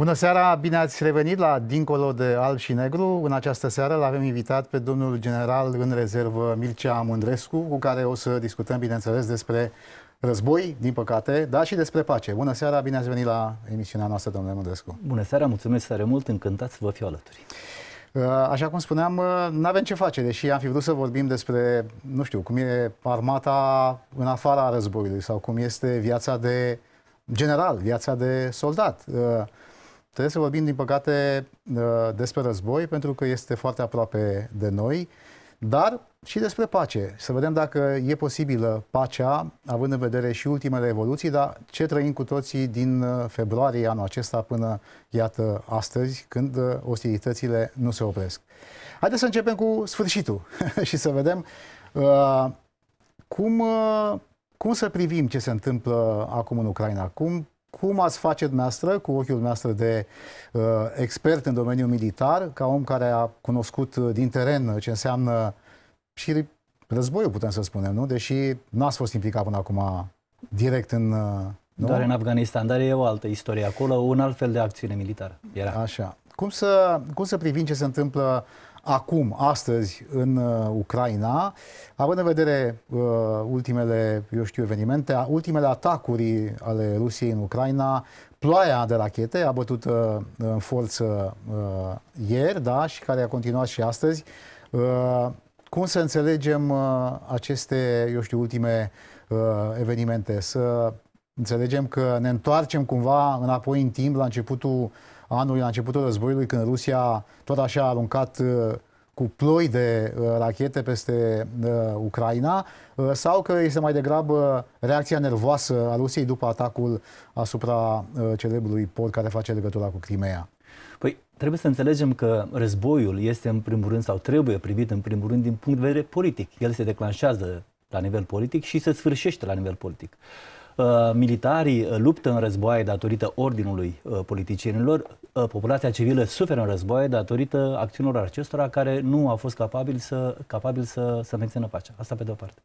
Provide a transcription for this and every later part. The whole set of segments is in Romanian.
Bună seara, bine ați revenit la Dincolo de Alb și Negru. În această seară l-avem invitat pe domnul general în rezervă Mircea Mândrescu, cu care o să discutăm, bineînțeles, despre război, din păcate, dar și despre pace. Bună seara, bine ați venit la emisiunea noastră, domnule Mândrescu. Bună seara, mulțumesc tare mult, încântat să vă fiu alături. Uh, așa cum spuneam, uh, nu avem ce face, deși am fi vrut să vorbim despre, nu știu, cum e armata în afara războiului sau cum este viața de general, viața de soldat. Uh, Trebuie să vorbim, din păcate, uh, despre război, pentru că este foarte aproape de noi, dar și despre pace. Să vedem dacă e posibilă pacea, având în vedere și ultimele evoluții, dar ce trăim cu toții din uh, februarie anul acesta până, iată, astăzi, când uh, ostilitățile nu se opresc. Haideți să începem cu sfârșitul și să vedem uh, cum, uh, cum să privim ce se întâmplă acum în Ucraina, cum cum ați face dumneavoastră, cu ochiul dumneavoastră de uh, expert în domeniul militar, ca om care a cunoscut uh, din teren ce înseamnă și războiul, putem să spunem, nu? Deși nu ați fost implicat până acum direct în... Uh, nu? Doar în Afganistan, dar e o altă istorie acolo, un alt fel de acțiune militară. Era. Așa. Cum să, cum să privim ce se întâmplă acum, astăzi, în uh, Ucraina, având în vedere uh, ultimele, eu știu, evenimente, ultimele atacuri ale Rusiei în Ucraina, ploaia de rachete a bătut uh, în forță uh, ieri, da, și care a continuat și astăzi. Uh, cum să înțelegem uh, aceste, eu știu, ultime uh, evenimente? Să înțelegem că ne întoarcem cumva înapoi în timp, la începutul anului, la începutul războiului, când Rusia tot așa a aruncat uh, cu ploi de uh, rachete peste uh, Ucraina sau că este mai degrabă reacția nervoasă a Rusiei după atacul asupra celebrului pod care face legătura cu Crimea? Păi trebuie să înțelegem că războiul este în primul rând sau trebuie privit în primul rând din punct de vedere politic. El se declanșează la nivel politic și se sfârșește la nivel politic. Uh, Uh, militarii uh, luptă în războaie datorită ordinului uh, politicienilor, populația civilă suferă în războaie datorită acțiunilor acestora care nu au fost capabili să, capabil să, să mențină pacea. Asta pe de-o parte.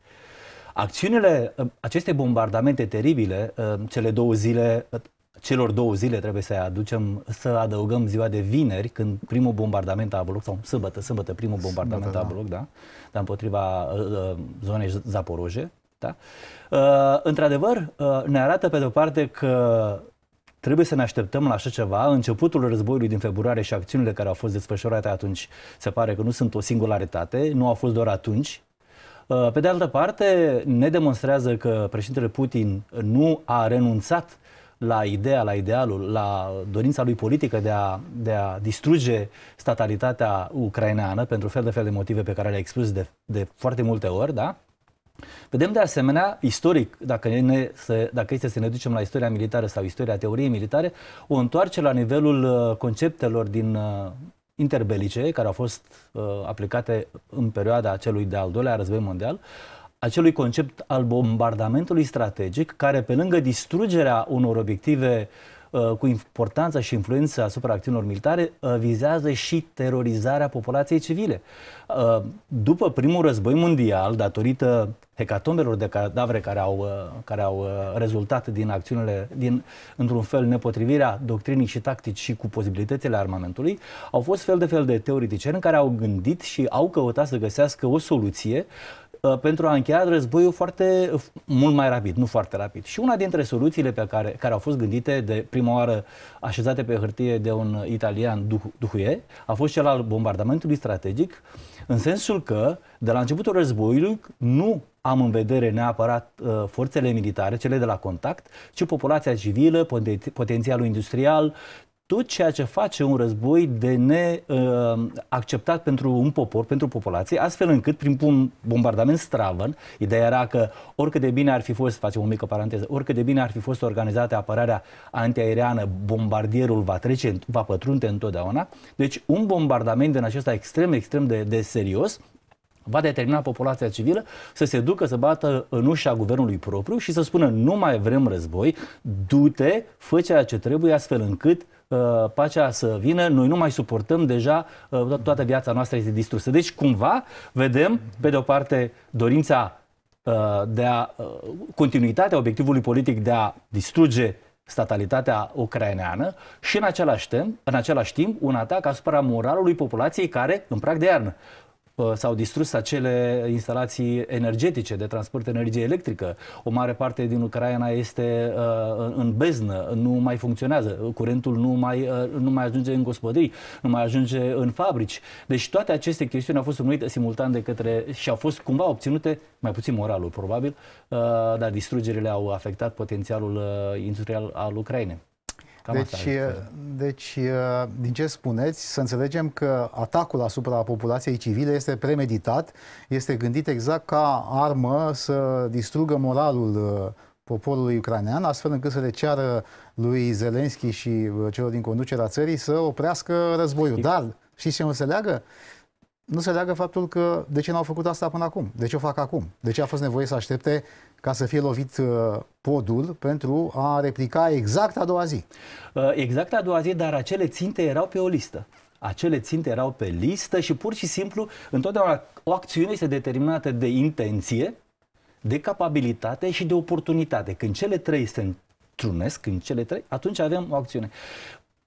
Acțiunile, aceste bombardamente teribile, cele două zile, celor două zile trebuie să aducem, să adăugăm ziua de vineri, când primul bombardament a avut loc, sau sâmbătă, sâmbătă primul bombardament sâmbătă, a da. avut loc, da, dar împotriva zonei Zaporoje, da? Uh, într-adevăr, uh, ne arată pe de-o parte că trebuie să ne așteptăm la așa ceva. Începutul războiului din februarie și acțiunile care au fost desfășurate atunci se pare că nu sunt o singularitate, nu au fost doar atunci. Uh, pe de altă parte, ne demonstrează că președintele Putin nu a renunțat la ideea, la idealul, la dorința lui politică de a, de a distruge statalitatea ucraineană pentru fel de fel de motive pe care le-a expus de, de foarte multe ori, da? Vedem de asemenea, istoric, dacă, ne, să, dacă este să ne ducem la istoria militară sau istoria teoriei militare, o întoarcere la nivelul uh, conceptelor din uh, interbelice, care au fost uh, aplicate în perioada celui de-al doilea război mondial, acelui concept al bombardamentului strategic, care pe lângă distrugerea unor obiective uh, Uh, cu importanța și influența asupra acțiunilor militare uh, vizează și terorizarea populației civile. Uh, după primul război mondial, datorită hecatombelor de cadavre care au, care au rezultat din acțiunile, din, într-un fel, nepotrivirea doctrinii și tactici și cu posibilitățile armamentului, au fost fel de fel de teoreticieni care au gândit și au căutat să găsească o soluție uh, Uh, pentru a încheia războiul foarte uh, mult mai rapid, nu foarte rapid. Și una dintre soluțiile pe care, care au fost gândite de prima oară așezate pe hârtie de un italian duhuie a fost cel al bombardamentului strategic, în sensul că de la începutul războiului nu am în vedere neapărat uh, forțele militare, cele de la contact, ci populația civilă, poten- potențialul industrial tot ceea ce face un război de neacceptat uh, pentru un popor, pentru populație, astfel încât, prin un bombardament stravăn, ideea era că oricât de bine ar fi fost, facem o mică paranteză, oricât de bine ar fi fost organizată apărarea antiaereană, bombardierul va trece, va pătrunde întotdeauna. Deci un bombardament din acesta extrem, extrem de, de serios, va determina populația civilă să se ducă să bată în ușa guvernului propriu și să spună nu mai vrem război, du-te, fă ceea ce trebuie astfel încât uh, pacea să vină, noi nu mai suportăm deja, uh, toată viața noastră este distrusă. Deci cumva vedem, pe de o parte, dorința uh, de a, uh, continuitatea obiectivului politic de a distruge statalitatea ucraineană și în același, timp, în același timp un atac asupra moralului populației care, în prag de iarnă, Uh, s-au distrus acele instalații energetice de transport energie electrică. O mare parte din Ucraina este uh, în beznă, nu mai funcționează, curentul nu mai, uh, nu mai ajunge în gospodării, nu mai ajunge în fabrici. Deci toate aceste chestiuni au fost urmărite simultan de către și au fost cumva obținute, mai puțin moralul probabil, dar distrugerile au afectat potențialul industrial al Ucrainei. Cam deci, asta deci, din ce spuneți, să înțelegem că atacul asupra populației civile este premeditat, este gândit exact ca armă să distrugă moralul uh, poporului ucrainean, astfel încât să le ceară lui Zelenski și uh, celor din conducerea țării să oprească războiul. Știi. Dar știți ce nu se leagă? Nu se leagă faptul că de ce n-au făcut asta până acum? De ce o fac acum? De ce a fost nevoie să aștepte ca să fie lovit uh, podul pentru a replica exact a doua zi. Uh, exact a doua zi, dar acele ținte erau pe o listă acele ținte erau pe listă și pur și simplu întotdeauna o acțiune este determinată de intenție, de capabilitate și de oportunitate. Când cele trei se întrunesc, când cele trei, atunci avem o acțiune.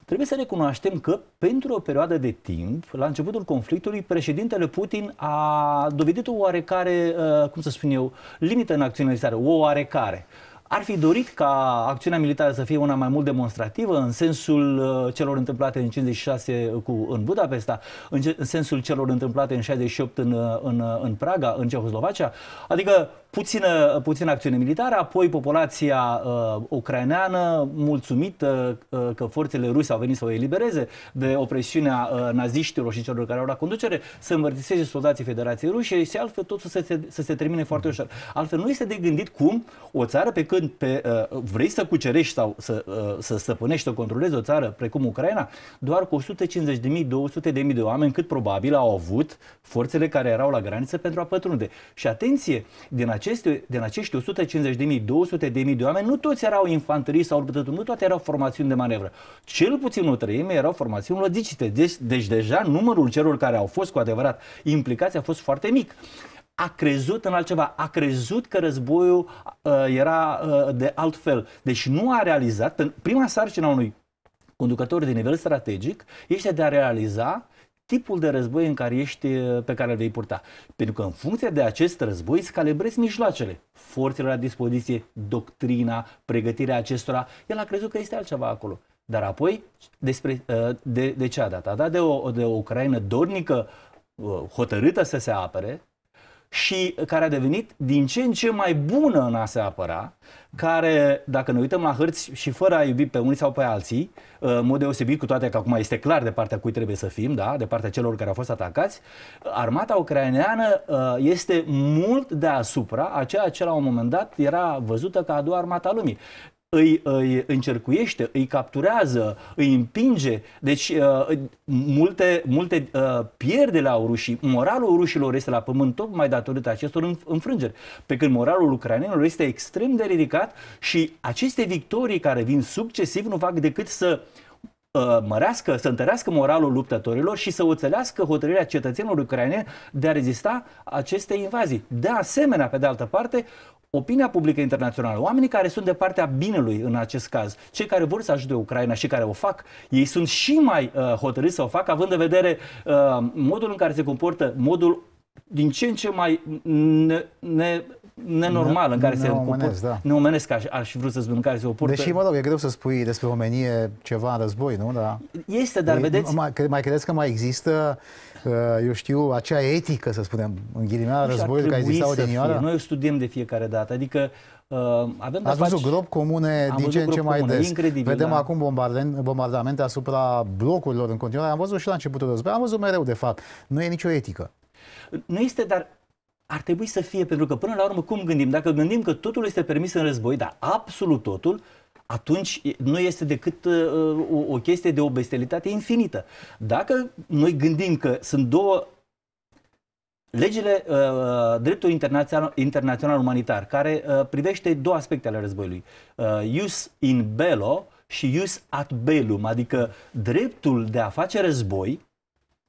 Trebuie să recunoaștem că pentru o perioadă de timp, la începutul conflictului, președintele Putin a dovedit o oarecare, uh, cum să spun eu, limită în acțiunea sale, o oarecare. Ar fi dorit ca acțiunea militară să fie una mai mult demonstrativă în sensul uh, celor întâmplate în 56 cu, în Budapesta, în, în sensul celor întâmplate în 68 în, uh, în, în Praga, în Cehoslovacia. Adică puțină, puțină acțiune militară, apoi populația uh, ucraineană mulțumită uh, că forțele ruse au venit să o elibereze de opresiunea uh, naziștilor și celor care au la conducere, să învărtiseze soldații Federației Rusie și altfel totul să se, să se termine foarte ușor. Altfel nu este de gândit cum o țară pe când pe, uh, vrei să cucerești sau să, uh, să stăpânești, să controlezi o țară precum Ucraina, doar cu 150.000, 200.000 de oameni cât probabil au avut forțele care erau la graniță pentru a pătrunde. Și atenție, din aceste, din acești 150.000, 200.000 de oameni, nu toți erau infanterii sau luptători, nu toate erau formațiuni de manevră. Cel puțin o treime erau formațiuni logicite. Deci, deci deja numărul celor care au fost cu adevărat implicați a fost foarte mic a crezut în altceva, a crezut că războiul uh, era uh, de altfel. Deci nu a realizat, prima sarcină a unui conducător de nivel strategic este de a realiza tipul de război în care ești, pe care îl vei purta. Pentru că în funcție de acest război îți calibrezi mijloacele, forțele la dispoziție, doctrina, pregătirea acestora. El a crezut că este altceva acolo. Dar apoi, despre, de, de ce a dat? A dat de o, de o Ucraina dornică, hotărâtă să se apere, și care a devenit din ce în ce mai bună în a se apăra, care, dacă ne uităm la hărți și fără a iubi pe unii sau pe alții, uh, în mod deosebit, cu toate că acum este clar de partea cui trebuie să fim, da? de partea celor care au fost atacați, armata ucraineană uh, este mult deasupra a ceea ce la un moment dat era văzută ca a doua armata lumii îi, îi încercuiește, îi capturează, îi împinge. Deci uh, multe, multe uh, pierde la au rușii. Moralul rușilor este la pământ tocmai datorită acestor înfrângeri. Pe când moralul ucrainenilor este extrem de ridicat și aceste victorii care vin succesiv nu fac decât să uh, Uh, mărească, să întărească moralul luptătorilor și să oțelească hotărârea cetățenilor ucraineni de a rezista acestei invazii. De asemenea, pe de altă parte, opinia publică internațională, oamenii care sunt de partea binelui în acest caz, cei care vor să ajute Ucraina și care o fac, ei sunt și mai uh, hotărâți să o facă, având în vedere uh, modul în care se comportă, modul din ce în ce mai ne, ne nenormală în care se neomenesc, da. neomenesc aș, aș vrut să spun, în care se oportă. Deși, mă rog, e greu să spui despre omenie ceva în război, nu? Da. Este, dar e, vedeți... Mai, mai credeți că mai există, uh, eu știu, acea etică, să spunem, în ghilimea războiului care exista odinioară? Noi o studiem de fiecare dată, adică Uh, avem Ați văzut grob comune din ce în ce mai des. Vedem da. acum bombardamente asupra blocurilor în continuare. Am văzut și la începutul războiului, am văzut mereu, de fapt. Nu e nicio etică. Nu este, dar ar trebui să fie, pentru că până la urmă cum gândim? Dacă gândim că totul este permis în război, dar absolut totul, atunci nu este decât uh, uh, o, o chestie de o bestialitate infinită. Dacă noi gândim că sunt două legile uh, dreptului internațional, internațional umanitar, care uh, privește două aspecte ale războiului, uh, in bello și ius ad bellum, adică dreptul de a face război,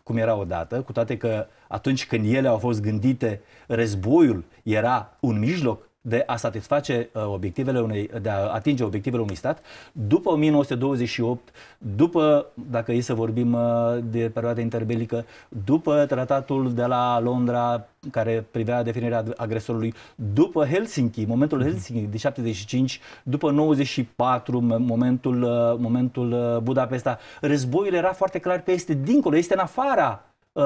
cum era odată, cu toate că uh, atunci când ele au fost gândite, războiul era un mijloc de a satisface uh, obiectivele unei, de a atinge obiectivele unui stat, după 1928, după, dacă e să vorbim uh, de perioada interbelică, după tratatul de la Londra care privea definirea agresorului, după Helsinki, momentul mhm. Helsinki de 75, după 94, momentul, uh, momentul Budapesta, războiul era foarte clar că este dincolo, este în afara Uh,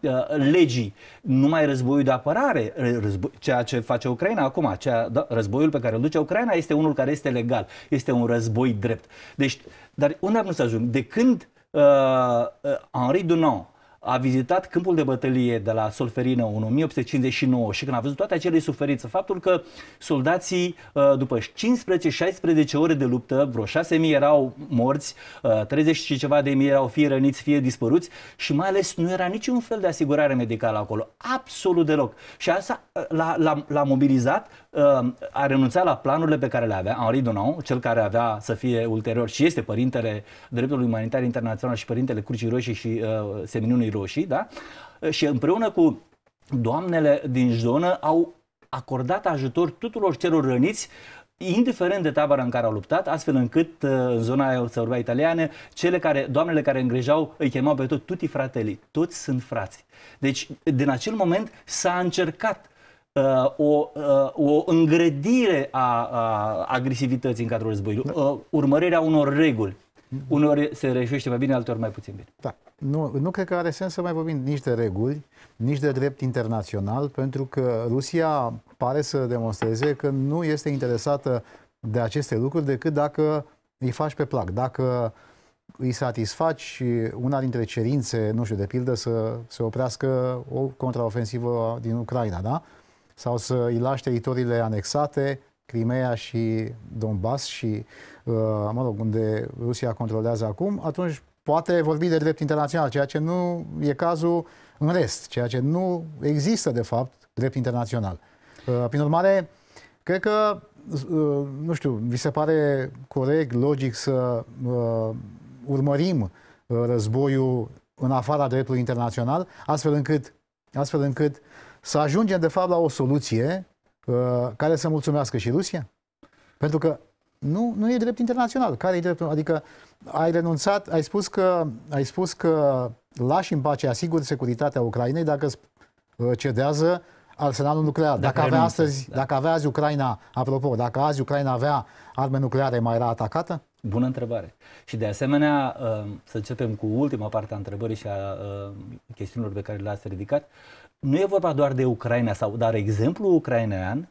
uh, legii, numai războiul de apărare, război, ceea ce face Ucraina acum, ceea, da, războiul pe care îl duce Ucraina este unul care este legal, este un război drept. Deci, dar unde am să ajung? De când uh, uh Henri Dunant a vizitat câmpul de bătălie de la Solferină în 1859 și când a văzut toate acele suferințe, faptul că soldații uh, după 15-16 ore de luptă, vreo 6.000 erau morți, 30 uh, și ceva de mii erau fie răniți, fie dispăruți și mai ales nu era niciun fel de asigurare medicală acolo, absolut deloc. Și asta uh, l-a, mobilizat Ehm, a renunțat la planurile pe care le avea Henri Dunant, cel care avea să fie ulterior și este părintele dreptului umanitar internațional și părintele Crucii Roșii și uh, Seminunii Roșii, da? Și împreună cu doamnele din zonă au acordat ajutor tuturor celor răniți indiferent de tabăra în care au luptat, astfel încât uh, în zona urba italiane, cele care, doamnele care îngrejau îi chemau pe tot tutti fratelli, toți sunt frați. Deci, din acel moment s-a încercat Uh, o, uh, o îngrădire a, a agresivității în cadrul războiului, da. Uh, urmărirea unor reguli. Mhm. Unor se reușește mai bine, altor mai puțin bine. Da. Nu, nu cred că are sens să mai vorbim nici de reguli, nici de drept internațional, pentru că Rusia pare să demonstreze că nu este interesată de aceste lucruri decât dacă îi faci pe plac, dacă îi satisfaci una dintre cerințe, nu știu, de pildă să se oprească o contraofensivă din Ucraina, da? sau să îi lași teritoriile anexate, Crimea și Donbass și, uh, mă rog, unde Rusia controlează acum, atunci poate vorbi de drept internațional, ceea ce nu e cazul în rest, ceea ce nu există, de fapt, drept internațional. Uh, prin urmare, cred că, uh, nu știu, vi se pare corect, logic să urmărim războiul în afara dreptului internațional, astfel încât, astfel încât uh, să ajungem, de fapt, la o soluție uh, care să mulțumească și Rusia? Pentru că nu, nu e drept internațional. Care e dreptul? Adică ai renunțat, ai spus că, ai spus că lași în pace, asiguri securitatea Ucrainei dacă uh, cedează arsenalul nuclear. Dacă, dacă, avea astăzi, da. dacă avea azi Ucraina, apropo, dacă azi Ucraina avea arme nucleare, mai era atacată? Bună întrebare. Și de asemenea, uh, să începem cu ultima parte a întrebării și a uh, chestiunilor pe care le-ați ridicat nu e vorba doar de Ucraina, sau dar exemplul ucrainean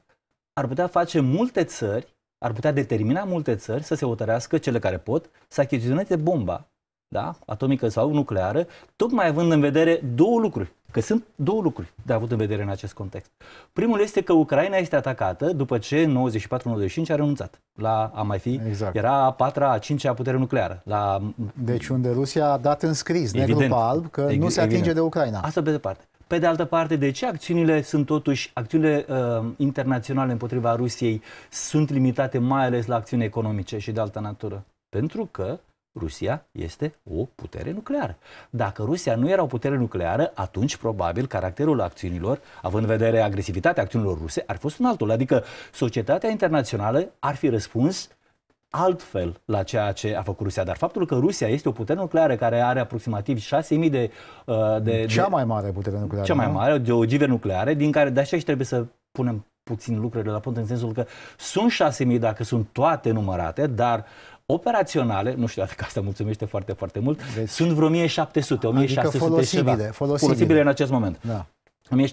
ar putea face multe țări, ar putea determina multe țări să se hotărească cele care pot să achiziționeze bomba da? atomică sau nucleară, tocmai având în vedere două lucruri. Că sunt două lucruri de avut în vedere în acest context. Primul este că Ucraina este atacată după ce 94-95 a renunțat la a mai fi. Exact. Era a patra, a cincea putere nucleară. La... Deci unde Rusia a dat în scris, negru pe alb, că evident, nu se atinge evident. de Ucraina. Asta pe departe. Pe de altă parte, de ce acțiunile sunt totuși, acțiunile uh, internaționale împotriva Rusiei sunt limitate mai ales la acțiuni economice și de altă natură? Pentru că Rusia este o putere nucleară. Dacă Rusia nu era o putere nucleară, atunci probabil caracterul acțiunilor, având în vedere agresivitatea acțiunilor ruse, ar fi fost un altul. Adică societatea internațională ar fi răspuns uh, altfel la ceea ce a făcut Rusia. Dar faptul că Rusia este o putere nucleară care are aproximativ 6.000 de, uh, de... Cea de, mai mare putere nucleară. Cea mai mare, de ogive nucleare, din care de aceea trebuie să punem puțin lucrurile la punct, în sensul că sunt 6.000 dacă sunt toate numărate, dar operaționale, nu știu dacă asta mulțumește foarte, foarte mult, deci, sunt vreo 1700, 1600 adică folosibile, ceva, folosibile. folosibile în acest moment. Da.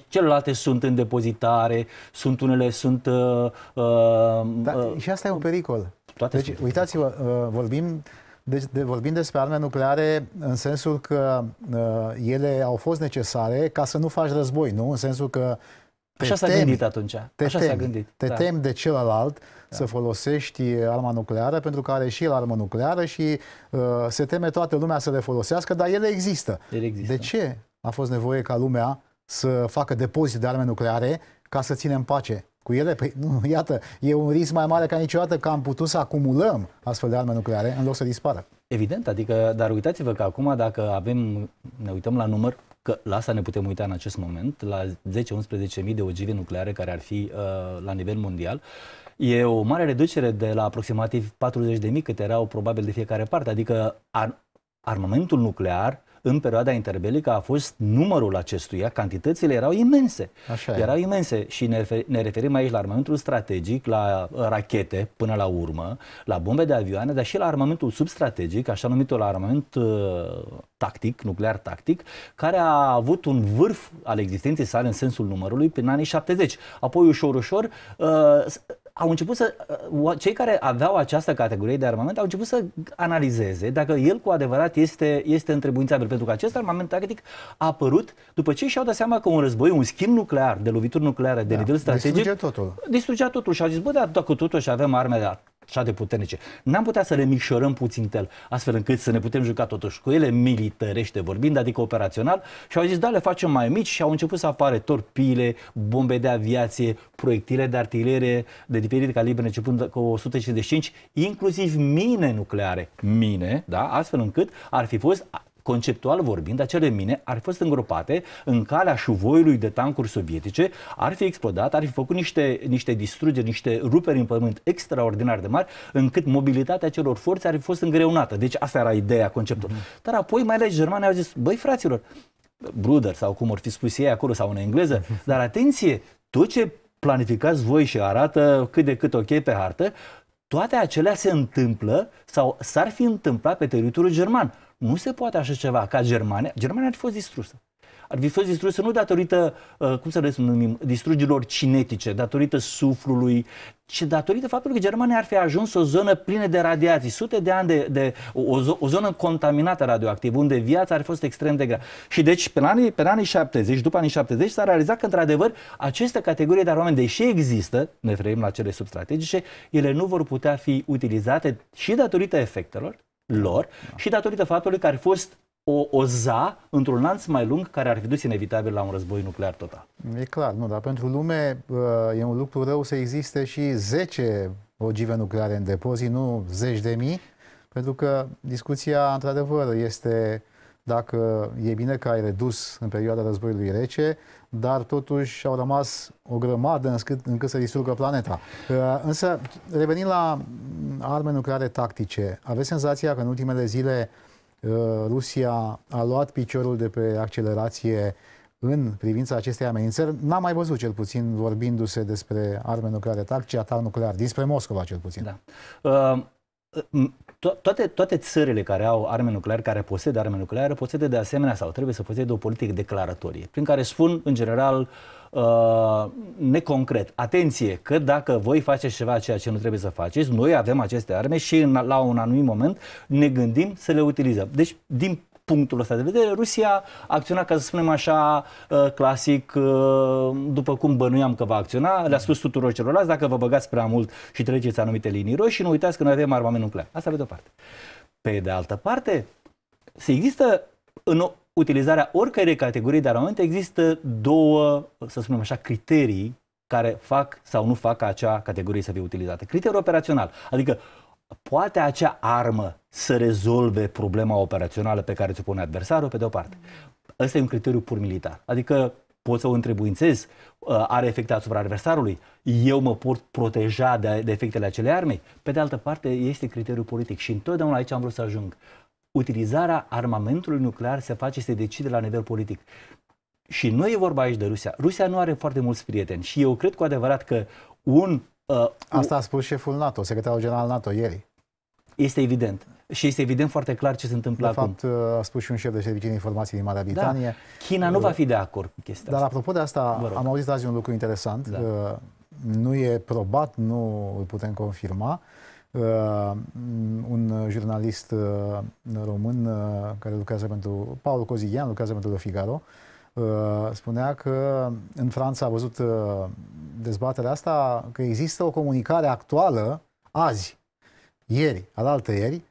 Celelalte sunt în depozitare, sunt unele, sunt... Uh, uh, da, și asta e un pericol. Toate deci, uitați-vă, uh, vorbim, deci, de, vorbim despre arme nucleare în sensul că uh, ele au fost necesare ca să nu faci război, nu? În sensul că te Așa s-a temi, gândit atunci. Te Așa temi, s-a gândit. Te da. temi de celălalt da. să folosești uh, arma nucleară, pentru că are și el armă nucleară și uh, se teme toată lumea să le folosească, dar ele există. ele există. De ce a fost nevoie ca lumea să facă depozit de arme nucleare ca să ținem pace cu ele? Păi, nu, iată, e un risc mai mare ca niciodată că am putut să acumulăm astfel de arme nucleare în loc să dispară. Evident, adică, dar uitați-vă că acum dacă avem, ne uităm la număr, că la asta ne putem uita în acest moment, la 10-11.000 de ogive nucleare care ar fi uh, la nivel mondial, e o mare reducere de la aproximativ 40.000 cât erau probabil de fiecare parte, adică ar, armamentul nuclear în perioada interbelică a fost numărul acestuia, cantitățile erau imense. Așa erau e. imense și ne, refer, ne referim aici la armamentul strategic, la uh, rachete până la urmă, la bombe de avioane, dar și la armamentul substrategic, așa numitul armament uh, tactic, nuclear tactic, care a avut un vârf al existenței sale în sensul numărului prin anii 70. Apoi ușor, ușor uh, au început să, uh, uh, cei care aveau această categorie de armament au început să analizeze dacă el cu adevărat este, este întrebuințabil, pentru că acest armament tactic a apărut după ce și-au dat seama că un război, un schimb nuclear, de lovituri nucleare, de da, nivel strategic, distrugea totul. Distrugea totul și au zis, bă, dar dacă totuși avem arme așa de puternice, n-am putea să le micșorăm puțin tel, astfel încât să ne putem juca totuși cu ele, militărește vorbind, adică operațional, și au zis, da, le facem mai mici și au început să apare torpile, bombe de aviație, proiectile de artilere de diferite calibre, începând cu 155, inclusiv mine nucleare, mine, da, astfel încât ar fi fost conceptual vorbind, acele mine ar fi fost îngropate în calea șuvoiului de tancuri sovietice, ar fi explodat, ar fi făcut niște, niște distrugeri, niște ruperi în pământ extraordinar de mari, încât mobilitatea celor forțe ar fi fost îngreunată. Deci asta era ideea conceptului. Mm-hmm. Dar apoi mai ales germanii au zis, băi fraților, Bruder sau cum or fi spus ei acolo sau în engleză, mhm. dar atenție, tot ce planificați voi și arată cât de cât ok pe hartă, toate acelea se întâmplă sau s-ar fi întâmplat pe teritoriul german. Nu se poate așa ceva ca Germania. Germania ar fi fost distrusă ar fi fost distrusă nu datorită, uh, cum să le numim, distrugerilor cinetice, datorită suflului, ci datorită faptului că Germania ar fi ajuns o zonă plină de radiații, sute de ani de, de o, o zonă contaminată radioactivă, unde viața ar fi fost extrem de grea. Și deci, pe anii, pe anii 70, după anii 70, s-a realizat că, într-adevăr, aceste categorii de oameni, deși există, ne referim la cele substrategice, ele nu vor putea fi utilizate și datorită efectelor lor da. și datorită faptului că ar fost o za într-un lanț mai lung care ar fi dus inevitabil la un război nuclear total. E clar, nu, dar pentru lume uh, e un lucru rău să existe și 10 ogive nucleare în depozit, nu zeci de mii, pentru că discuția, într-adevăr, este dacă e bine că ai redus în perioada războiului rece, dar totuși au rămas o grămadă încât, încât să distrugă planeta. Uh, însă, revenind la arme nucleare tactice, aveți senzația că în ultimele zile Uh, Rusia a luat piciorul de pe accelerație în privința acestei amenințări. N-am mai văzut, cel puțin, vorbindu-se despre arme nucleare TAC, ci atac nuclear, despre Moscova, cel puțin. Da. Uh, to- toate, toate țările care au arme nucleare, care posedă arme nucleare, posedă de asemenea sau trebuie să posede o politică declaratorie, prin care spun, în general, uh, uh, neconcret. Atenție că dacă voi faceți ceva ceea ce nu trebuie să faceți, noi avem aceste arme și în, la un anumit moment ne gândim să le utilizăm. Deci, din punctul ăsta de vedere, Rusia a acționat, ca să spunem așa, uh, clasic, uh, după cum bănuiam că va acționa, le-a spus tuturor celorlalți, dacă vă băgați prea mult și treceți anumite linii roșii, nu uitați că noi avem armament nuclear. Asta pe de-o parte. Pe de altă parte, se există în utilizarea oricărei categorii de armament există două, să spunem așa, criterii care fac sau nu fac acea categorie să fie utilizată. Criteriul operațional, adică poate acea armă să rezolve problema operațională pe care ți-o pune adversarul, pe de o parte. Ăsta e un criteriu pur militar. Adică pot să o întrebuințez, uh, are efecte asupra adversarului, eu mă pot proteja de, de efectele acelei arme. Pe de altă parte, este criteriul politic și întotdeauna aici am vrut să ajung utilizarea armamentului nuclear se face și se decide la nivel politic. Și nu e vorba aici de Rusia. Rusia nu are foarte mulți prieteni și eu cred cu adevărat că un... Uh, Asta a spus șeful NATO, secretarul general NATO ieri. Este evident. Și este evident foarte clar ce se întâmplă acum. De fapt, uh, a spus și un șef de serviciu de informații din Marea da. Britanie. Da. China nu uh, va fi de acord cu chestia Dar asta. apropo de asta, am auzit azi un lucru interesant. Da. Uh, nu e probat, nu îl putem confirma, Uh, un jurnalist uh, român uh, care lucrează pentru Paul Cozian lucrează pentru Le Figaro, spunea că în Franța a văzut dezbaterea asta că există o comunicare actuală azi, ieri, alaltă ieri,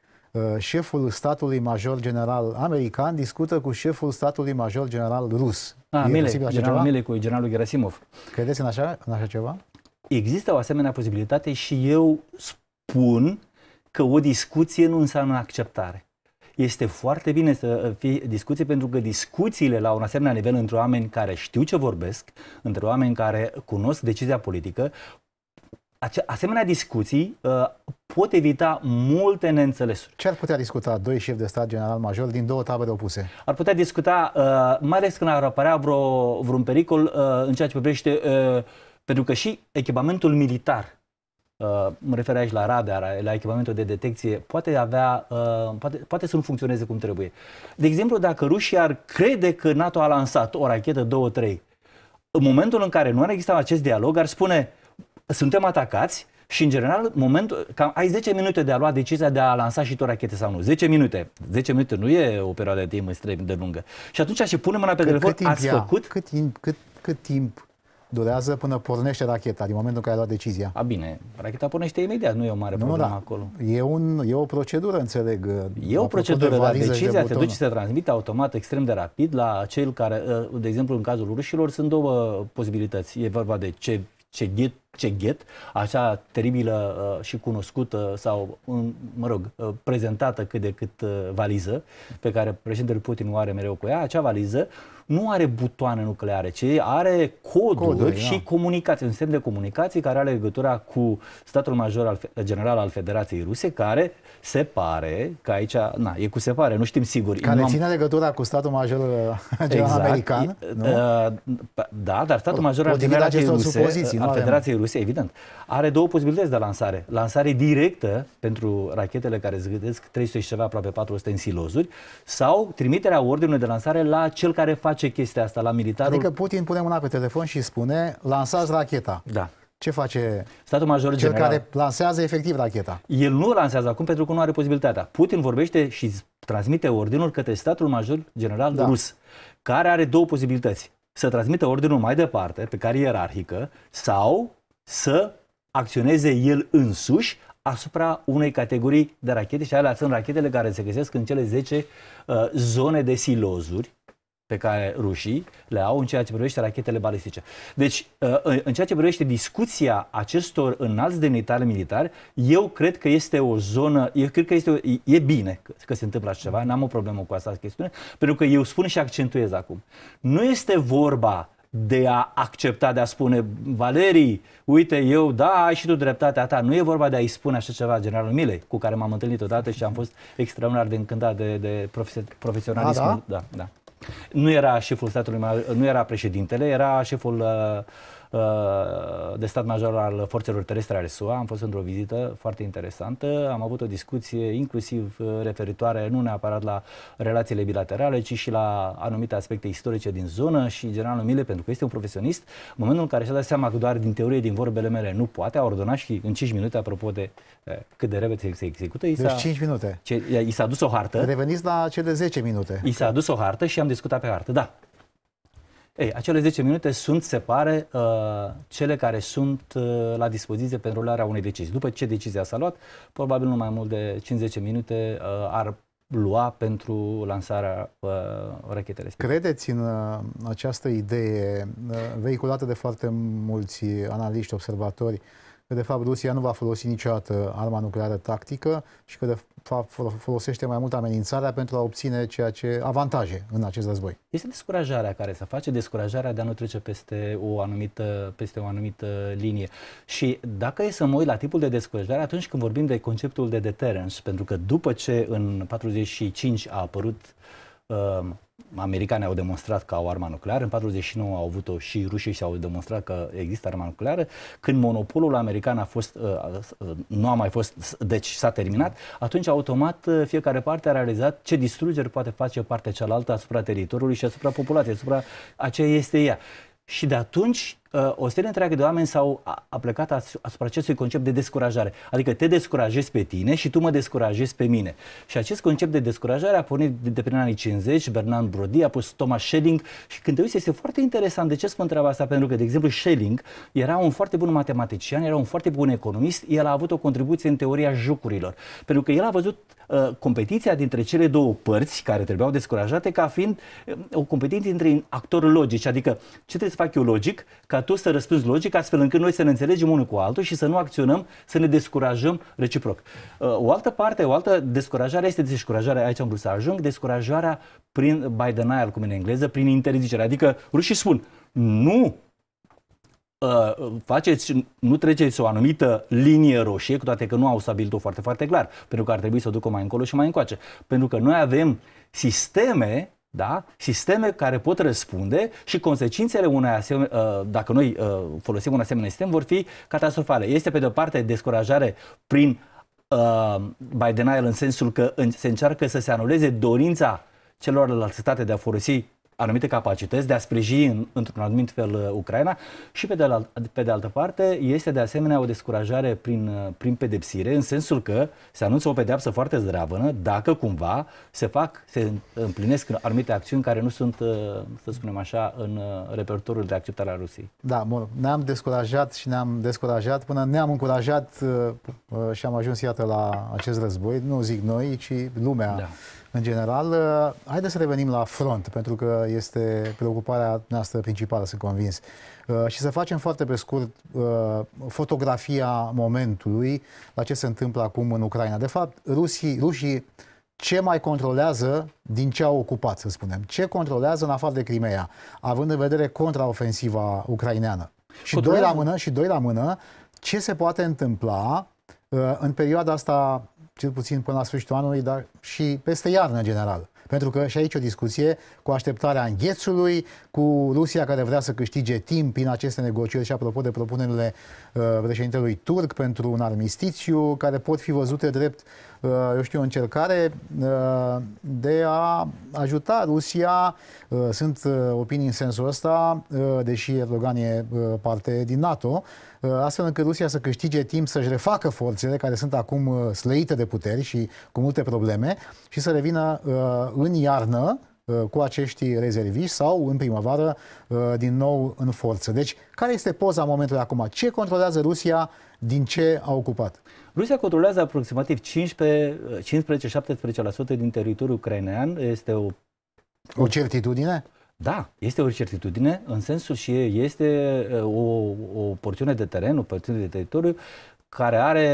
șeful statului major general american discută cu șeful statului major general rus. Ah, Mile, generalul ceva? Mile cu generalul Gerasimov. Credeți în așa, în așa ceva? Există o asemenea posibilitate și eu spun că o discuție nu înseamnă acceptare. Este foarte bine să fie discuții pentru că discuțiile la un asemenea nivel între oameni care știu ce vorbesc, între oameni care cunosc decizia politică, asemenea discuții uh, pot evita multe neînțelesuri. Ce ar putea discuta doi șefi de stat general major din două tabere opuse? Ar putea discuta, uh, mai ales când ar apărea vreo, vreun pericol uh, în ceea ce privește, pentru că și echipamentul militar Uh, mă refer aici la radar, la echipamentul de detecție, poate avea, uh, poate, poate să nu funcționeze cum trebuie. De exemplu, dacă rușii ar crede că NATO a lansat o rachetă 2-3, în momentul în care nu ar exista acest dialog, ar spune suntem atacați și, în general, momentul, cam, ai 10 minute de a lua decizia de a lansa și tu rachete sau nu. 10 minute. 10 minute nu e o perioadă de timp extrem de lungă. Și atunci ce pune mâna pe telefon, ați făcut... Cât, timp, cât, cât timp Durează până pornește racheta, din momentul în care a luat decizia. A, bine, racheta pornește imediat, nu e o mare nu, problemă da. acolo. E, un, e o procedură, înțeleg. E o procedură, dar decizia de te duce să se transmite automat extrem de rapid la cel care, ă, de exemplu, în cazul rușilor, sunt două ă, posibilități. E vorba de ce ce ce get, așa teribilă uh, și cunoscută sau, um, mă rog, uh, prezentată cât de cât uh, valiză pe care președintele Putin o are mereu cu ea, acea valiză nu are butoane nucleare, ci are coduri, coduri și da. comunicații, un sistem de comunicații care are legătura cu statul major al, general al Federației Ruse, care se pare că aici, na, e cu se pare, nu știm sigur. Care nu am... ține legătura cu statul major uh, exact. general exact. american, nu? Uh, da, dar statul major al Federației Ruse, al Federației Ruse, evident, are două posibilități de lansare. Lansare directă pentru rachetele care zgâdesc 300 și ceva, aproape 400 în silozuri, sau trimiterea ordinului de lansare la cel care face face chestia asta la militarul... Adică Putin pune mâna pe telefon și spune lansați racheta. Da. Ce face statul major cel general, care lansează efectiv racheta? El nu lansează acum pentru că nu are posibilitatea. Putin vorbește și transmite ordinul către statul major general da. rus, care are două posibilități. Să transmită ordinul mai departe, pe care ierarhică, sau să acționeze el însuși asupra unei categorii de rachete și alea sunt rachetele care se găsesc în cele 10 uh, zone de silozuri pe care rușii le au în ceea ce privește rachetele balistice. Deci, ă, ă, în ceea ce privește discuția acestor înalți demnitari militari, eu cred că este o zonă, eu cred că este o, e bine că, că se întâmplă așa ceva, n-am o problemă cu asta chestiune, pentru că eu spun și accentuez acum. Nu este vorba de a accepta, de a spune Valerii, uite eu, da, ai și tu dreptatea ta. Nu e vorba de a-i spune așa ceva generalul Milei, cu care m-am întâlnit odată și am fost extraordinar de încântat de, de profesionalism. Da, da. da, da. Nu era șeful statului, nu era președintele, era șeful uh, de stat major al forțelor terestre ale SUA. Am fost într-o vizită foarte interesantă. Am avut o discuție inclusiv uh, referitoare nu neapărat la relațiile bilaterale, ci și la anumite aspecte istorice din zonă și generalul Mile, pentru că este un profesionist, în momentul în care și-a dat seama că doar din teorie, din vorbele mele, nu poate, a ordonat și în 5 minute, apropo de cât de repede se execută. I 5 deci minute. Ce, i s-a dus o hartă. Reveniți la cele 10 minute. I s-a dus o hartă și am discutat pe hartă, da. Ei, acele 10 minute sunt, se pare, uh, cele care sunt uh, la dispoziție pentru luarea unei decizii. După ce decizia s-a luat, probabil nu mai mult de 50 minute uh, ar lua pentru lansarea uh, rachetei respective. Credeți în uh, această idee uh, vehiculată de foarte mulți uh, analiști, observatori, uh, că de fapt Rusia nu va folosi niciodată arma nucleară tactică și că de fapt folosește mai mult amenințarea pentru a obține ceea ce avantaje în acest război. Este descurajarea care se face, descurajarea de a nu trece peste o anumită, peste o anumită linie. Și dacă e să mă uit la tipul de descurajare, atunci când vorbim de conceptul de deterrence, pentru că după ce în 45 a apărut uh, Ehm, americanii au demonstrat că au arma nucleară, în 49 au avut-o și rușii și au demonstrat că există arma nucleară, când monopolul american a fost, ă, ă, nu a mai fost, deci s-a terminat, atunci automat ă, fiecare parte a realizat ce distrugeri poate face partea cealaltă asupra teritoriului și asupra populației, asupra aceea este ea. Și de atunci Uh, o serie întreagă de oameni s-au aplecat asupra acestui concept de descurajare. Adică te descurajezi pe tine și tu mă descurajezi pe mine. Și acest concept de descurajare a pornit de prin anii 50, Bernard Brody, a pus Thomas Schelling și când te uiți este foarte interesant de ce spun treaba asta, pentru că, de exemplu, Schelling era un foarte bun matematician, era un foarte bun economist, el a avut o contribuție în teoria jocurilor, pentru că el a văzut uh, competiția dintre cele două părți care trebuiau descurajate ca fiind um, o competiție între actori logici, adică ce trebuie să fac eu logic ca tu să răspunzi logic, astfel încât noi să ne înțelegem unul cu altul și să nu acționăm, să ne descurajăm reciproc. Uh, o altă parte, o altă descurajare este descurajarea, aici am vrut să ajung, descurajarea prin by denial, cum în engleză, prin interzicere. Adică rușii spun, nu uh, faceți, nu treceți o anumită linie roșie, cu toate că nu au stabilit-o foarte, foarte clar, pentru că ar trebui să o ducă mai încolo și mai încoace. Pentru că noi avem sisteme da? sisteme care pot răspunde și consecințele unei asemenea, ă, dacă noi ă, folosim un asemenea sistem, vor fi catastrofale. Este, pe de-o parte, descurajare prin uh, ă, by denial în sensul că se încearcă să se anuleze dorința celorlalți state de a folosi anumite capacități de a sprijini într-un anumit fel uh, Ucraina și pe de, la, pe de altă parte este de asemenea o descurajare prin, uh, prin pedepsire în sensul că se anunță o pedeapsă foarte zdravănă dacă cumva se fac, se împlinesc anumite acțiuni care nu sunt, uh, să spunem așa, în repertoriul de acceptare a Rusiei. Da, bun, ne-am descurajat și ne-am descurajat până ne-am încurajat și am ajuns, iată, la acest război, nu zic noi, ci lumea da. În general, uh, haideți să revenim la front, pentru că este preocuparea noastră principală, sunt convins. Uh, și să facem foarte pe scurt uh, fotografia momentului la ce se întâmplă acum în Ucraina. De fapt, rusii, rușii ce mai controlează din ce au ocupat, să spunem? Ce controlează în afară de Crimea, având în vedere contraofensiva ucraineană? Și doi, la mână, și doi la mână, ce se poate întâmpla în perioada asta cel puțin până la sfârșitul anului, dar și peste iarnă în general. Pentru că și aici o discuție cu așteptarea înghețului, cu Rusia care vrea să câștige timp prin aceste negocieri și apropo de propunerile uh, președintelui turc pentru un armistițiu, care pot fi văzute drept Eh, eu știu, o încercare eh, de a ajuta Rusia. Eh, sunt opinii în sensul ăsta, deși Erdogan e parte din NATO, astfel încât Rusia să câștige timp să-și refacă forțele care sunt acum slăite de puteri și cu multe probleme și să revină în iarnă Uh, cu acești rezerviști sau în primăvară uh, din nou în forță. Deci, care este poza în momentul acum? Ce controlează Rusia? Din ce a ocupat? Rusia controlează aproximativ 15-17% uh, din teritoriul ucrainean. Este o... O certitudine? Da, este o certitudine în sensul și este o, o porțiune de teren, o porțiune de teritoriu care are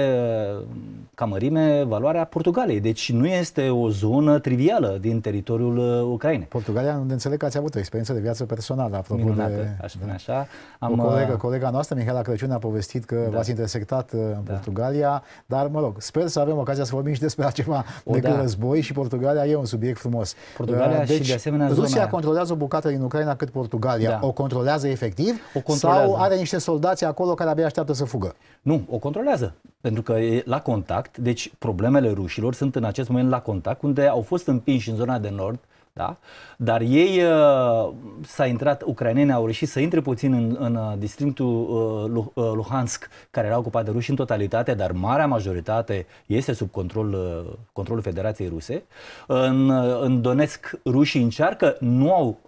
ca mărime valoarea Portugaliei. Deci nu este o zonă trivială din teritoriul uh, Ucrainei. Portugalia, unde înțeleg că ați avut o experiență de viață personală, apropo Minunată, de... aș spune așa. Am, o colegă, uh, colega noastră, Mihaela Crăciun, a povestit că da. v-ați intersectat uh, în da. Portugalia, dar, mă rog, sper să avem ocazia să vorbim și despre ceva o, decât da. război și Portugalia e un subiect frumos. Portugalia deci, și de deci, asemenea Rusia zona aia. controlează o bucată din Ucraina cât Portugalia. Da. O controlează efectiv o controlează. sau are niște soldați acolo care abia așteaptă să fugă? Nu, o controlează controlează. Pentru că e la contact, deci problemele rușilor sunt în acest moment la contact, unde au fost împinși în zona de nord, da? dar ei uh, s-a intrat, ucrainenii au reușit să intre puțin în, în uh, districtul uh, uh, Luhansk, care era ocupat de ruși în totalitate, dar marea majoritate este sub control, uh, controlul Federației Ruse. În, uh, în Donetsk rușii încearcă, nu au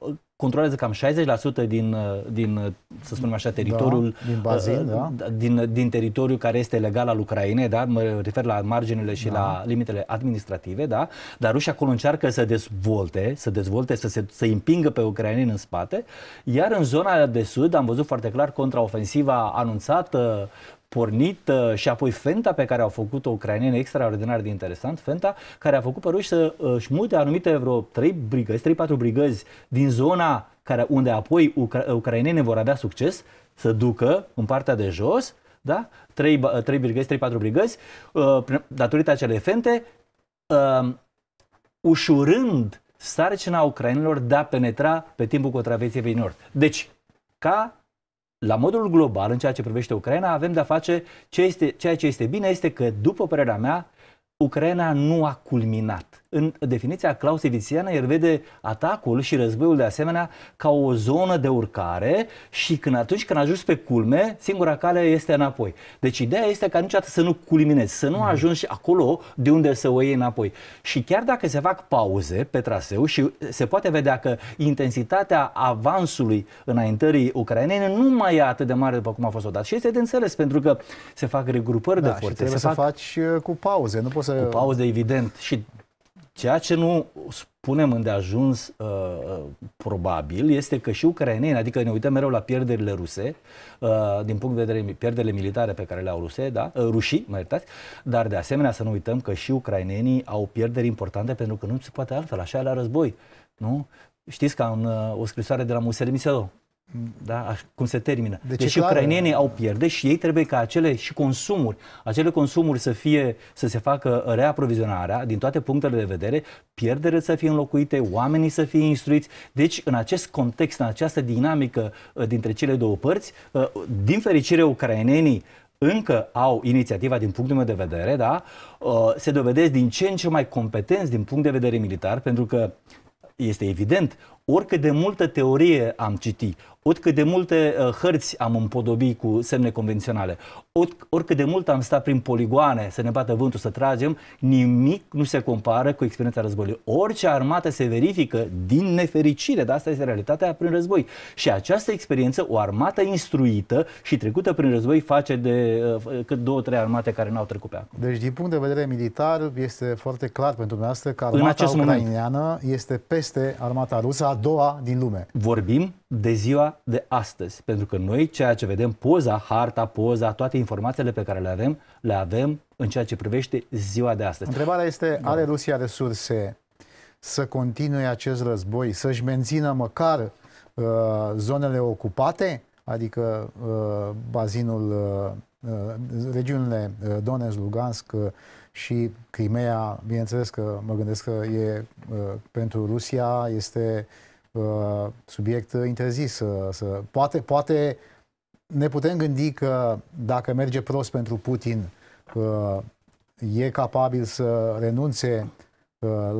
controlează cam 60% din, uh, din, uh, să spunem așa, da, teritoriul da, din, bazin, uh, da. din, din teritoriul care este legal al Ucrainei, da? mă refer la marginile și da. la limitele administrative, da? dar rușii acolo încearcă să dezvolte, să dezvolte, să se să împingă pe ucraineni în spate, iar în zona de sud am văzut foarte clar contraofensiva anunțată pornită uh, și apoi fenta pe care au făcut-o ucrainene extraordinar de interesant, fenta care a făcut păruși ruși să uh, își mute anumite vreo 3 brigăzi, 3-4 brigăzi din zona care, unde apoi ucra- ucrainene vor avea succes să ducă în partea de jos, da? 3, 3 brigăzi, 3-4 brigăzi, uh, datorită acelei fente, ușurând sarcina ucrainilor de a penetra pe timpul contraveției pe nord. Deci, ca la modul global, în ceea ce privește Ucraina, avem de-a face ce este, ceea ce este bine este că, după părerea mea, Ucraina nu a culminat în definiția clausewitziană, el vede atacul și războiul de asemenea ca o zonă de urcare și când atunci când ajungi pe culme, singura cale este înapoi. Deci ideea este ca niciodată să nu culminezi, să nu mhm. ajungi acolo de unde să o iei înapoi. Și chiar dacă se fac pauze pe traseu și se poate vedea că intensitatea avansului înaintării ucrainene nu mai e atât de mare după cum a fost odată. Și este de înțeles pentru că se fac regrupări da, de forțe. Și trebuie se să fac... faci uh, cu pauze, nu poți să... Cu pauze, evident. Și Ceea ce nu spunem îndeajuns uh, uh probabil este că și ucraineni, adică ne uităm mereu la pierderile ruse, uh, din punct de vedere pierderile militare pe care le au ruse, da, uh, rușii, mă iertați, dar de asemenea să nu uităm că și ucrainenii au pierderi importante pentru că nu se poate altfel, așa e la război. Nu? Știți că în uh, o scrisoare de la Mussolini da, cum se termină. Deci, deci clar, ucrainenii au pierde și ei trebuie ca acele și consumuri, acele consumuri să fie, să se facă reaprovizionarea din toate punctele de vedere, pierdere să fie înlocuite, oamenii să fie instruiți. Deci, în acest context, în această dinamică uh, dintre cele două părți, uh, din fericire, ucrainenii încă au inițiativa din punctul meu de vedere, da, uh, se dovedesc din ce în ce mai competenți din punct de vedere militar, pentru că este evident, oricât de multă teorie am citit, Ot cât de multe uh, hărți am împodobit cu semne convenționale, oricât de mult am stat prin poligoane să ne bată vântul, să tragem, nimic nu se compară cu experiența războiului. Orice armată se verifică din nefericire, dar asta este realitatea prin război. Și această experiență, o armată instruită și trecută prin război, face de uh, cât două, trei armate care n-au trecut pe acolo. Deci, din punct de vedere militar, este foarte clar pentru dumneavoastră că armata ucraineană este peste armata rusă, a doua din lume. Vorbim de ziua de astăzi. Pentru că noi ceea ce vedem, poza, harta, poza, toate informațiile pe care le avem, le avem în ceea ce privește ziua de astăzi. Întrebarea este, da. are Rusia resurse să continue acest război, să-și mențină măcar uh, zonele ocupate, adică uh, bazinul, uh, uh, regiunile uh, Donetsk, Lugansk uh, și Crimea, bineînțeles că mă gândesc că e uh, pentru Rusia este uh, Uh, subiect interzis. Să, uh, să, poate, poate ne putem gândi că dacă merge prost pentru Putin, uh, e capabil să renunțe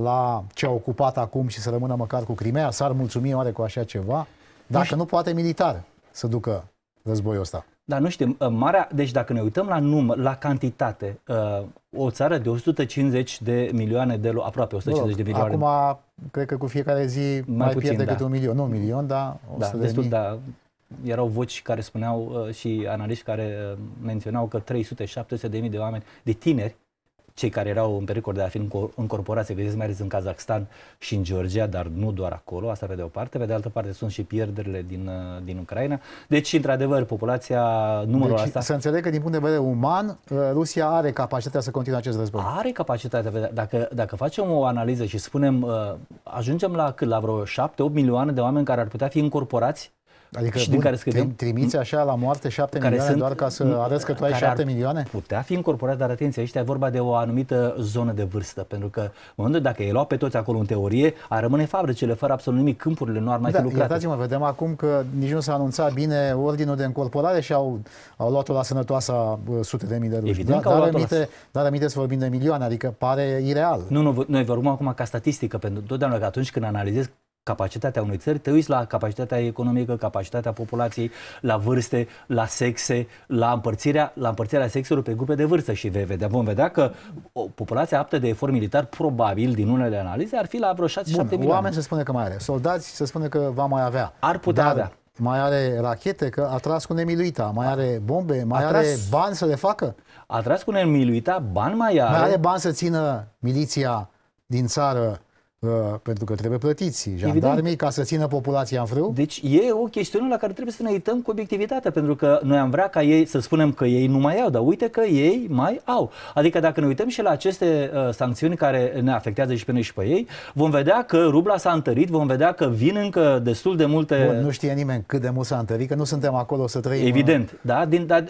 la ce a ocupat acum și să rămână măcar cu Crimea? S-ar mulțumi oare cu așa ceva? Dacă nu, poate militar să ducă războiul ăsta. Dar nu știm, marea, deci dacă ne uităm la număr, la cantitate, o țară de 150 de milioane de locuitori, aproape 150 de milioane. Acum, cred că cu fiecare zi mai, mai puțin, pierde da. câte un milion. Nu un milion, dar 100 da, da de destul, mii. Da, erau voci care spuneau uh, și analiști care uh, menționau că 300-700 de mii de oameni, de tineri, cei care erau în pericol de a fi încorporați, vedeți mai ales în Kazakhstan și în Georgia, dar nu doar acolo, asta pe de o parte, pe de altă parte sunt și pierderile din, uh, din Ucraina. Deci, într-adevăr, populația numărul deci, asta... Să înțeleg că din punct de vedere uman, uh, Rusia are capacitatea să continue acest război. Are capacitatea, dacă, dacă facem o analiză și spunem, uh, ajungem la, la vreo 7-8 milioane de oameni care ar putea fi încorporați Adică și bun, din care scădem, trimiți așa la moarte 7 care milioane sunt, doar ca să arăți că tu ai 7 milioane? Putea fi incorporat, dar atenție, aici e vorba de o anumită zonă de vârstă, pentru că în momentul dacă e luat pe toți acolo în teorie, ar rămâne fabricile fără absolut nimic, câmpurile nu ar mai da, fi lucrate. Iertați-mă, vedem acum că nici nu s-a anunțat bine ordinul de încorporare și au, au luat-o la sănătoasa sute de mii de ruși. Evident da, că dar, amite, dar să vorbim de milioane, adică pare ireal. Nu, nu, noi vorbim acum ca statistică, pentru totdeauna că atunci când analizez capacitatea unei țări, te uiți la capacitatea economică, capacitatea populației, la vârste, la sexe, la împărțirea, la împărțirea sexelor pe grupe de vârstă și vei vedea, vom vedea că o populație aptă de efort militar, probabil, din unele analize, ar fi la vreo 6-7 milioane. Oameni se spune că mai are, soldați se spune că va mai avea. Ar putea dar... avea mai are rachete, că a tras cu nemiluita, mai are bombe, mai tras, are bani să le facă. A tras cu nemiluita, bani mai are. Mai are bani să țină miliția din țară Uh, pentru că trebuie plătiți jandarmii Evident. ca să țină populația în frâu? Deci e o chestiune la care trebuie să ne uităm cu obiectivitatea, pentru că noi am vrea ca ei să spunem că ei nu mai au, dar uite că ei mai au. Adică dacă ne uităm și la aceste uh, sancțiuni care ne afectează și pe noi și pe ei, vom vedea că rubla s-a întărit, vom vedea că vin încă destul de multe... Bun, nu știe nimeni cât de mult s-a întărit, că nu suntem acolo să trăim. Evident, în... Uh, da? Din, da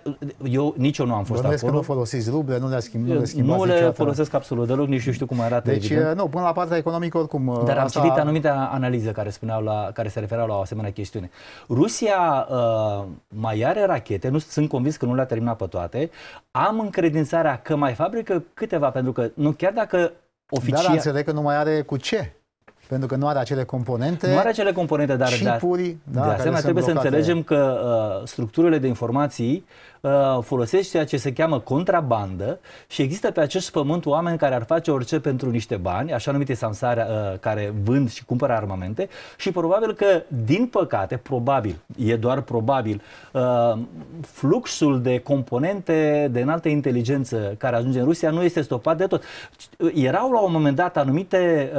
eu nici eu nu am fost Bănuiesc acolo. Că nu folosiți ruble, nu le, schimb, nu le uh, schimbați Nu le folosesc absolut deloc, nici nu știu cum arată. Deci, evident. nu, până la partea economică cum. Uh, dar am asta... citit anumite analize care, spuneau la, care se refereau la o asemenea chestiune. Rusia uh, mai are rachete, nu sunt convins că nu le-a terminat pe toate. Am încredințarea că mai fabrică câteva, pentru că nu chiar dacă oficial... Da, dar înțeleg că nu mai are cu ce pentru că nu are acele componente. Nu are acele componente, dar chipuri, da, de asemenea trebuie blocate. să înțelegem că uh, structurile de informații Uh, folosește ceea ce se cheamă contrabandă și există pe acest pământ oameni care ar face orice pentru niște bani, așa numite samsari uh, care vând și cumpără armamente și probabil că, din păcate, probabil, e doar probabil, uh, fluxul de componente de înaltă inteligență care ajunge în Rusia nu este stopat de tot. Erau la un moment dat anumite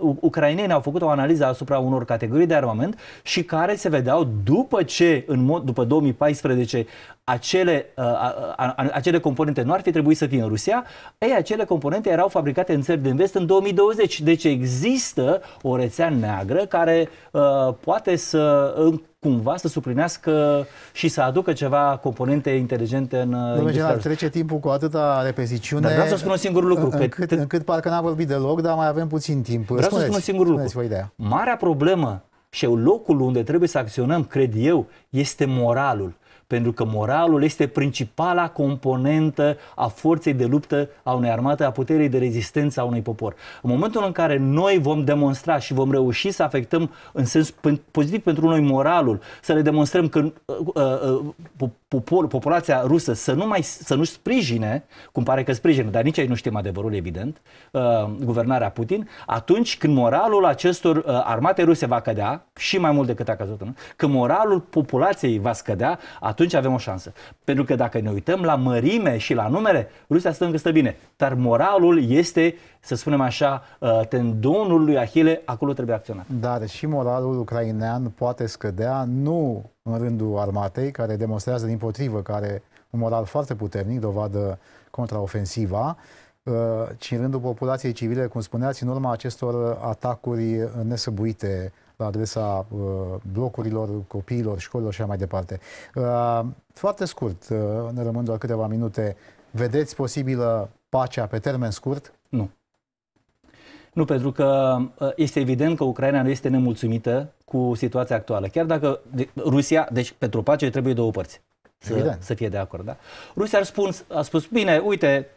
uh, ucraineni au făcut o analiză asupra unor categorii de armament și care se vedeau după ce, în mod, după 2014, acele, uh, a, a, a, acele componente nu ar fi trebuit să fie în Rusia, ei, acele componente erau fabricate în țări din vest în 2020. Deci există o rețea neagră care a, uh, poate să în cumva să suplinească și să aducă ceva componente inteligente în uh, industria. general, trece timpul cu atâta repeziciune. Dar vreau să spun un singur lucru. Încât, că... încât, parcă n-am vorbit deloc, dar mai avem puțin timp. Vreau spuneți, să spun un singur lucru. Ideea. Marea problemă și locul unde trebuie să acționăm, cred eu, este moralul pentru că moralul este principala componentă a forței de luptă a unei armate, a puterii de rezistență a unui popor. În momentul în care noi vom demonstra și vom reuși să afectăm în sens pozitiv pentru noi moralul, să le demonstrăm că uh, uh, popor, populația rusă să nu, mai, să nu sprijine, cum pare că sprijină, dar nici aici nu știm adevărul, evident, uh, guvernarea Putin, atunci când moralul acestor uh, armate ruse va cădea, și mai mult decât a căzut, nu? când moralul populației va scădea, atunci avem o șansă. Pentru că dacă ne uităm la mărime și la numere, Rusia stă încă stă bine, dar moralul este, să spunem așa, uh, tendonul lui Ahile, acolo trebuie acționat. Dar deci și moralul ucrainean poate scădea, nu în rândul armatei, care demonstrează din potrivă că are un moral foarte puternic, dovadă contraofensiva, uh, ci în rândul populației civile, cum spuneați, în urma acestor atacuri nesăbuite la adresa uh, blocurilor, copiilor, școlilor și așa mai departe. Uh, foarte scurt, ne rămân doar câteva minute, vedeți posibilă pacea pe termen scurt? Nu. Nu, pentru că este evident că Ucraina nu este nemulțumită cu situația actuală. Chiar dacă Rusia, deci pentru pace trebuie două părți să, să fie de acord. Da? Rusia ar spus, a spus, bine, uite,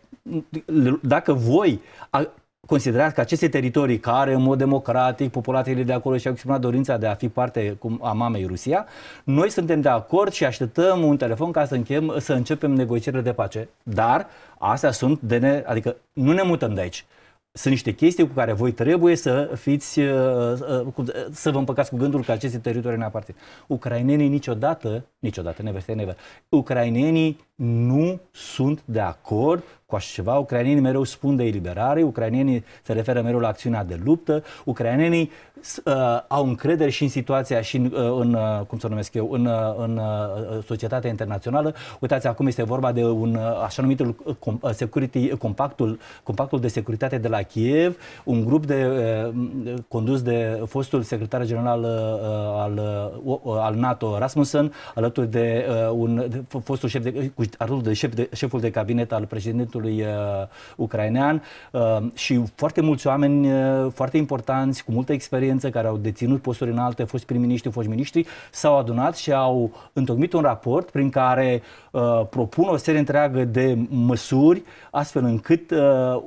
dacă voi a, considerați că aceste teritorii care, în mod democratic, populațiile de acolo și-au exprimat dorința de a fi parte cum, a mamei Rusia, noi suntem de acord și așteptăm un telefon ca să, închem, să începem negocierile de pace. Dar astea sunt de ne... adică nu ne mutăm de aici sunt niște chestii cu care voi trebuie să fiți, uh, uh, uh, să vă împăcați cu gândul că aceste teritorii ne aparțin. Ucrainenii niciodată Niciodată, never say never. Ucrainenii nu sunt de acord cu așa ceva. Ucrainenii mereu spun de eliberare, ucrainenii se referă mereu la acțiunea de luptă, ucrainenii uh, au încredere și în situația și în, uh, în uh, cum să numesc eu, în, uh, în uh, uh, societatea internațională. Uitați, acum este vorba de un uh, așa numitul uh, com, uh, security, uh, compactul, compactul de securitate de la Kiev, un grup de uh, condus de fostul secretar general uh, al, uh, al NATO Rasmussen, al alături de uh, un fostul șef de, alături de, șef de șeful de cabinet al președintelui uh, ucrainean uh, și foarte mulți oameni uh, foarte importanți, cu multă experiență, care au deținut posturi înalte, fost prim-ministri, fost miniștri, s-au adunat și au întocmit un raport prin care uh, uh, propun o serie întreagă de măsuri astfel încât uh,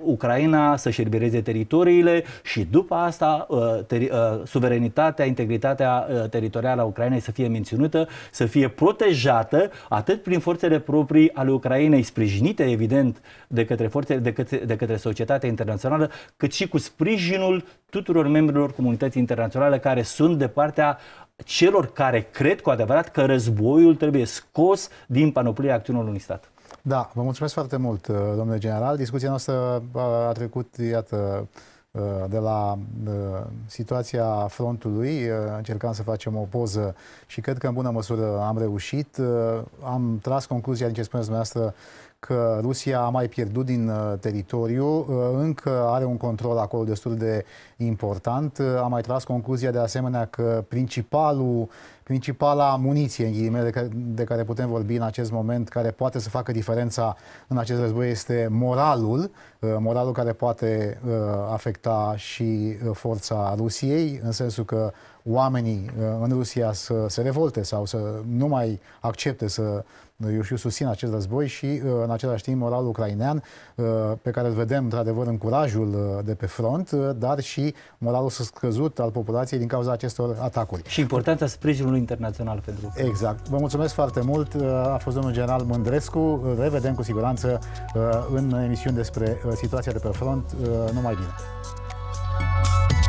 Ucraina să-și elibereze teritoriile și după asta uh, teri- uh, suverenitatea, integritatea uh, teritorială a Ucrainei să fie menținută, să fie protejată atât prin forțele proprii ale Ucrainei, sprijinite evident de către, forțe, de către, de către societatea internațională, cât și cu sprijinul tuturor membrilor comunității internaționale care sunt de partea uh, celor care cred cu adevărat că războiul trebuie scos din panoplia acțiunilor unui stat. Da, vă mulțumesc foarte mult, uh, domnule general. Discuția noastră uh, a trecut, iată, uh, de la situația frontului. Încercam să facem o poză și cred că în bună măsură am reușit. Am tras concluzia din ce spuneți dumneavoastră că Rusia a mai pierdut din uh, teritoriu, uh, încă are un control acolo destul de important. Uh, a mai tras concluzia de asemenea că principalul, principala muniție în ghilimele de care putem vorbi în acest moment, care poate să facă diferența în acest război, este moralul, moralul care poate afecta și forța Rusiei, în sensul că oamenii în Rusia să se revolte sau să nu mai accepte să eu și eu susțin acest război și, uh, în același timp, moralul ucrainean, uh, pe care îl vedem, într-adevăr, în curajul uh, de pe front, dar și moralul scăzut al populației din cauza acestor atacuri. Și importanța sprijinului internațional pentru. Exact. Vă mulțumesc foarte mult. A fost domnul general Mândrescu. Revedem cu siguranță în emisiuni despre situația de pe front. Numai bine!